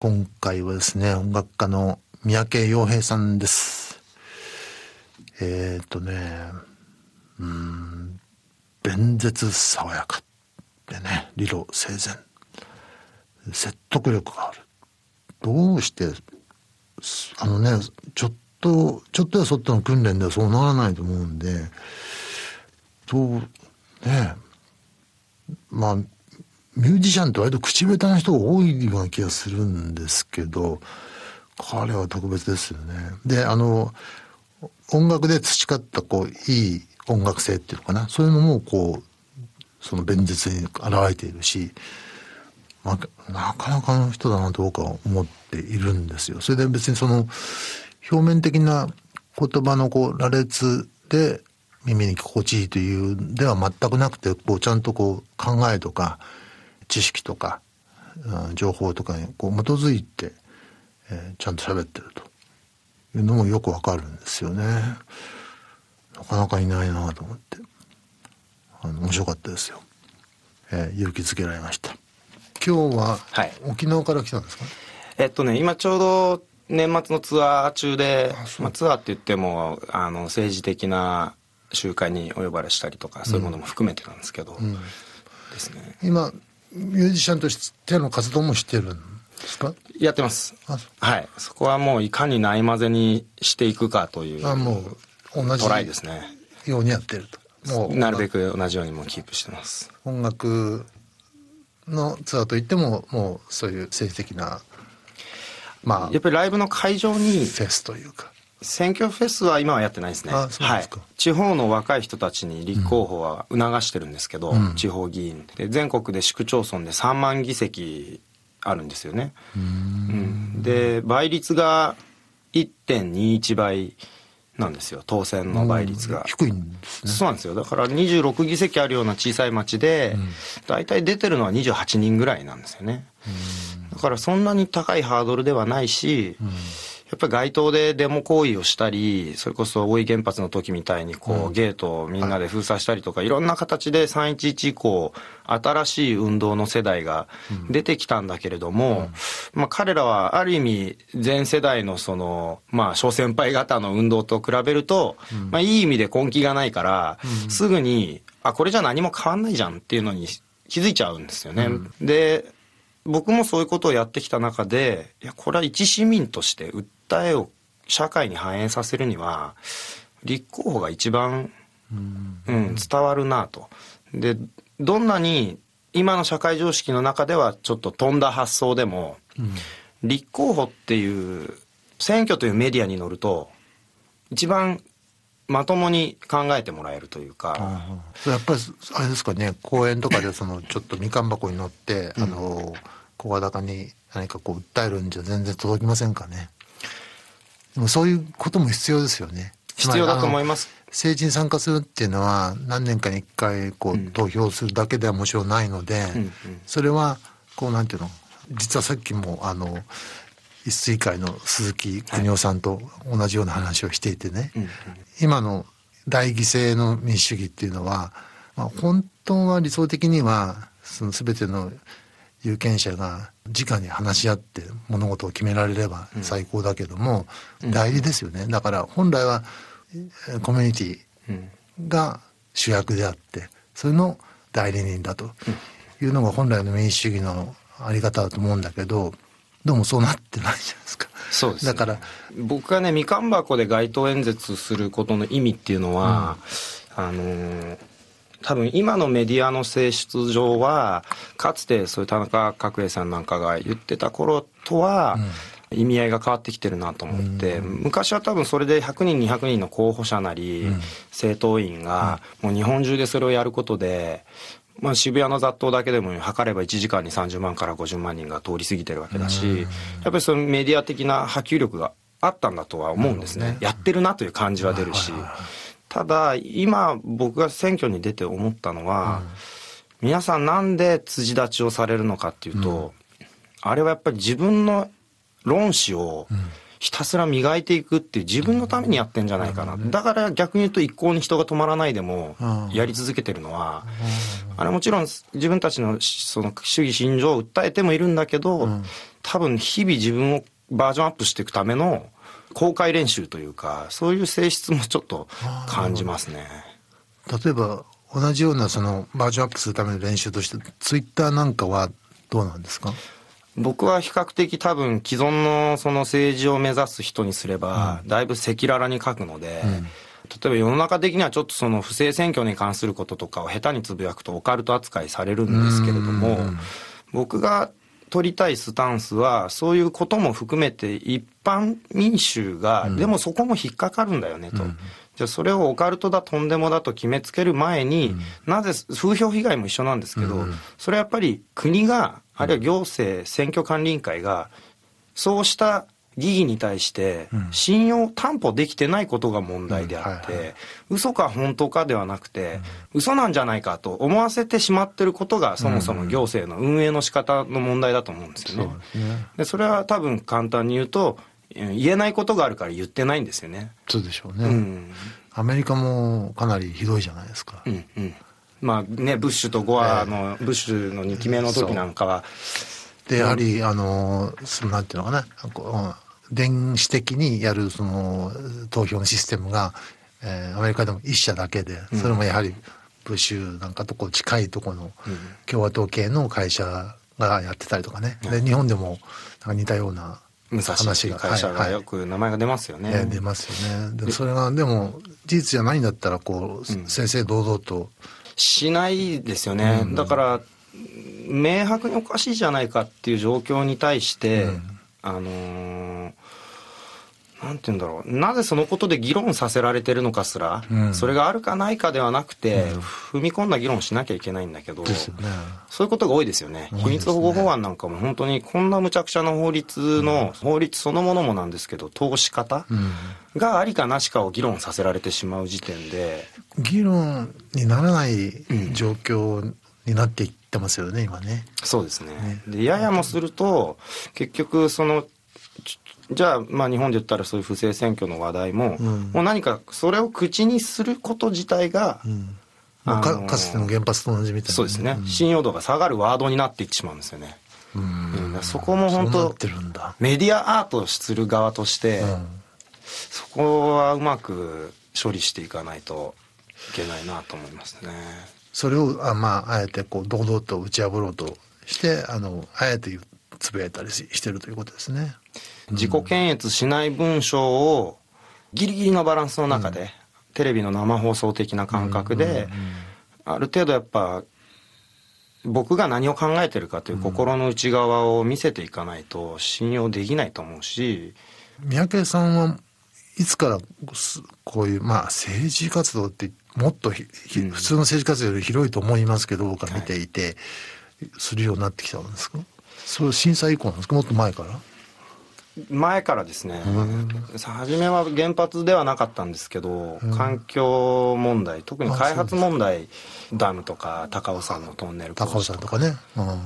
今回はですね、音楽家の三宅洋平さんです。えっ、ー、とね、うん、弁舌爽やかでね、理路整然。説得力がある。どうして、あのね、ちょっと、ちょっとやそっとの訓練ではそうならないと思うんで、どう、ね、まあ、ミュージシャンって割と口下手な人が多いような気がするんですけど、彼は特別ですよね。で、あの、音楽で培ったこう、いい音楽性っていうのかな。そういうのもこう、その弁実に現れているし、まあ、なかなかの人だなと僕は思っているんですよ。それで別にその、表面的な言葉のこう、羅列で耳に心地いいというでは全くなくて、こう、ちゃんとこう、考えとか、知識とか、うん、情報とかにこう基づいて、えー、ちゃんと喋ってるというのもよくわかるんですよね。なかなかいないなと思って、あの面白かったですよ。えー、勇気づけられました。今日は沖縄から来たんですか、ねはい、えっとね、今ちょうど年末のツアー中で、まあ、ツアーって言ってもあの政治的な集会にお呼ばれしたりとかそういうものも含めてなんですけど、うんうん、ですね、今ミュージシャンとしての活動もしてるんですかやってます。はい。そこはもういかにないまぜにしていくかという。あ、もう同じ。トライですね。ようにやってると。もう。なるべく同じようにもキープしてます。音楽のツアーといっても、もうそういう政治的な、まあ。やっぱりライブの会場に。フェスというか。選挙フェスは今はやってないですねです、はい。地方の若い人たちに立候補は促してるんですけど、うん、地方議員。で、全国で市区町村で3万議席あるんですよね。うん、で、倍率が1.21倍。なんですよ当選の倍率が低い、ね、そうなんですよだから26議席あるような小さい町で、うん、大体出てるのは28人ぐらいなんですよねだからそんなに高いハードルではないし、うんやっぱり街頭でデモ行為をしたり、それこそ大井原発の時みたいに、こう、ゲートをみんなで封鎖したりとか、いろんな形で311以降、新しい運動の世代が出てきたんだけれども、まあ彼らはある意味、全世代のその、まあ、小先輩方の運動と比べると、まあいい意味で根気がないから、すぐに、あ、これじゃ何も変わんないじゃんっていうのに気づいちゃうんですよね。で、僕もそういうことをやってきた中で、いや、これは一市民として訴訴えを社会に反映させるには立候補が一番、うん、伝わるなと。でどんなに今の社会常識の中ではちょっと飛んだ発想でも、うん、立候補っていう選挙というメディアに乗ると一番まともに考えてもらえるというか、やっぱりあれですかね公園とかでそのちょっとみかん箱に乗ってあの小裸に何かこう訴えるんじゃ全然届きませんかね。でもそういうことも必要ですよね。必要だと思います。政治に参加するっていうのは何年かに1回こう、投票するだけではもちろんないので、それはこうなんていうの実はさっきもあの一水会の鈴木邦夫さんと同じような話をしていてね、今の大犠牲の民主主義っていうのは、ま本当は理想的にはその全ての有権者が直に話し合って物事を決められれば最高だけども、代理ですよねだから本来はコミュニティが主役であってそれの代理人だというのが本来の民主主義のあり方だと思うんだけどどうもそうなってないじゃないですか。そうです、ね、だから僕がねみかん箱で街頭演説することの意味っていうのは、うん、あのー多分今のメディアの性質上はかつてそういう田中角栄さんなんかが言ってた頃とは、意味合いが変わってきてるなと思って、うん、昔は多分それで100人200人の候補者なり、政党員がもう日本中でそれをやることで、まあ、渋谷の雑踏だけでも測れば1時間に30万から50万人が通り過ぎてるわけだし、やっぱりそのメディア的な波及力があったんだとは思うんですね、ね、やってるなという感じは出るし。はいはいはいただ、今僕が選挙に出て思ったのは、うん、皆さんなんで辻立ちをされるのかっていうと、うん、あれはやっぱり自分の論旨をひたすら磨いていくっていう自分のためにやってんじゃないかな。だから逆に言うと一向に人が止まらないでもやり続けてるのは、あれもちろん自分たちのその主義心情を訴えてもいるんだけど、多分日々自分をバージョンアップしていくための公開練習というかそういう性質もちょっと感じますね。例えば同じようなそのバージョンアップするための練習としてツイッターなんかはどうなんですか僕は比較的多分既存のその政治を目指す人にすれば、だいぶ赤裸々に書くので、うん、例えば世の中的にはちょっとその不正選挙に関することとかを下手につぶやくとオカルト扱いされるんですけれども、僕が取りたいスタンスは、そういうことも含めて一般民衆が、でもそこも引っかかるんだよねと。じゃそれをオカルトだとんでもだと決めつける前に、うん、なぜ風評被害も一緒なんですけど、うん、それはやっぱり国があるいは行政、選挙管理委員会がそうした疑義に対して信用担保できてないことが問題であって、嘘か本当かではなくて、嘘なんじゃないかと思わせてしまってることが、そもそも行政の運営の仕方の問題だと思うんですよね。でそれは多分簡単に言うと、言えないことがあるから言ってないんですよね。そうでしょうね。うん、アメリカもかなりひどいじゃないですか。うんうん、まあね、ブッシュとゴアの、ブッシュの2期目の時なんかは。で、やはり、あの、そのなんていうのかな、こう電子的にやるその投票のシステムが、えー、アメリカでも一社だけで、それもやはりブッシュなんかとこう近いとこの共和党系の会社がやってたりとかね、で日本でもなんか似たような話が会社がよく名前が出ますよね。はいはい、出ますよね。でそれがでも事実じゃないんだったらこう正々堂々と、しないですよね、うん、だから明白におかしいじゃないかっていう状況に対して、うん、あのー、なんて言うんだろう。なぜそのことで議論させられてるのかすら、うん、それがあるかないかではなくて、うん、踏み込んだ議論しなきゃいけないんだけど、ね、そういうことが多いですよね。ね秘密保護法案なんかも本当にこんな無茶苦茶な法律の、法律そのものもなんですけど、通し方がありかなしかを議論させられてしまう時点で。議論にならない状況になっていってますよね、今ね。そうですね。ねで、ややもすると、結局そのじゃあ、まあ、日本で言ったらそういう不正選挙の話題も、うん、もう何かそれを口にすること自体が、うんあ、かかつての原発と同じみたいな、ね、そうですね、うん、信用度が下がるワードになっていってしまうんですよね。うん、そこも本当メディアアートをする側として、そこはうまく処理していかないといけないなと思いますね。それをあ,、まあ、あえてこう堂々と打ち破ろうとしてあのあえてつぶやいたりしてるということですね。自己検閲しない文章をギリギリのバランスの中で、うん、テレビの生放送的な感覚で、ある程度やっぱ僕が何を考えてるかという心の内側を見せていかないと信用できないと思うし、うん、三宅さんはいつからこういう、まあ、政治活動ってもっと、うん、普通の政治活動より広いと思いますけど僕は見ていて、はい、するようになってきたんですかそれ震災以降なんですかもっと前から前からですね、初めは原発ではなかったんですけど、環境問題、特に開発問題、ダムとか高尾山のトンネルとか高尾山とかね、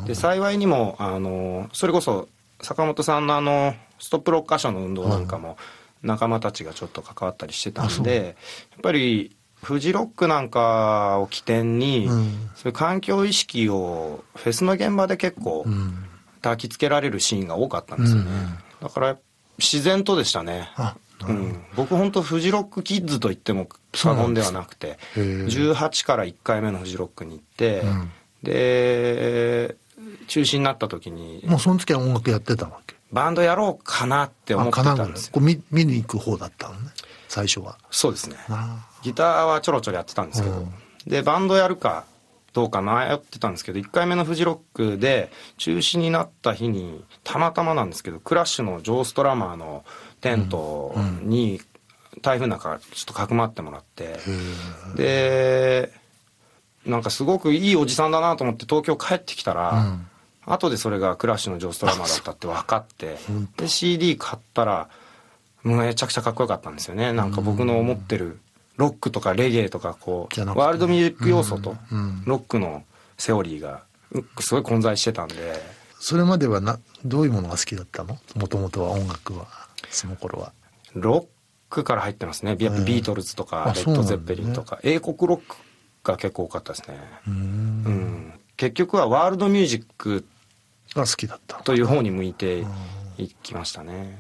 で幸いにもあの、それこそ坂本さんのあのストップッカ所の運動なんかも、仲間たちがちょっと関わったりしてたんで、やっぱりフジロックなんかを起点に、うん、そういう環境意識をフェスの現場で結構、うん、焚きつけられるシーンが多かったんですよね。うんだから自然とでしたね。うん、僕本当フジロックキッズといっても過言ではなくて18から1回目のフジロックに行って、うん、で中止になった時にもうその時は音楽やってたわけバンドやろうかなって思ってたんですよ見見に行く方だったのね最初はそうですねギターはちょろちょろやってたんですけど、うん、でバンドやるかどうか迷ってたんですけど、1回目のフジロックで中止になった日に、たまたまなんですけど、クラッシュのジョーストラマーのテントに、台風の中、ちょっとかくまってもらって、で、なんかすごくいいおじさんだなと思って東京帰ってきたら、うん、後でそれがクラッシュのジョーストラマーだったって分かって、で、CD 買ったら、めちゃくちゃかっこよかったんですよね。なんか僕の思ってるロックとかレゲエとかこう、ワールドミュージック要素とロックのセオリーがすごい混在してたんで。それまではなどういうものが好きだったのもともとは音楽はその頃は。ロックから入ってますね。ビートルズとかレッド・ゼッペリンとか、ね、英国ロックが結構多かったですね。うんうん結局はワールドミュージックが好きだったという方に向いていきましたね。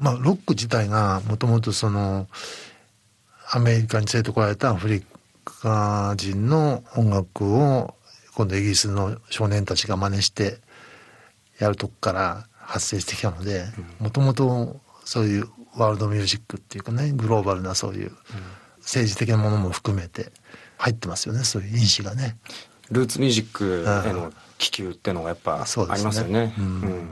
まあロック自体がもともとそのアメリカに連れてこられたアフリカ人の音楽を今度イギリスの少年たちが真似してやるとこから発生してきたのでもともとそういうワールドミュージックっていうかねグローバルなそういう政治的なものも含めて入ってますよねそういう因子がね。ルーツミュージックへの気球ってのがやっぱありますよね。うん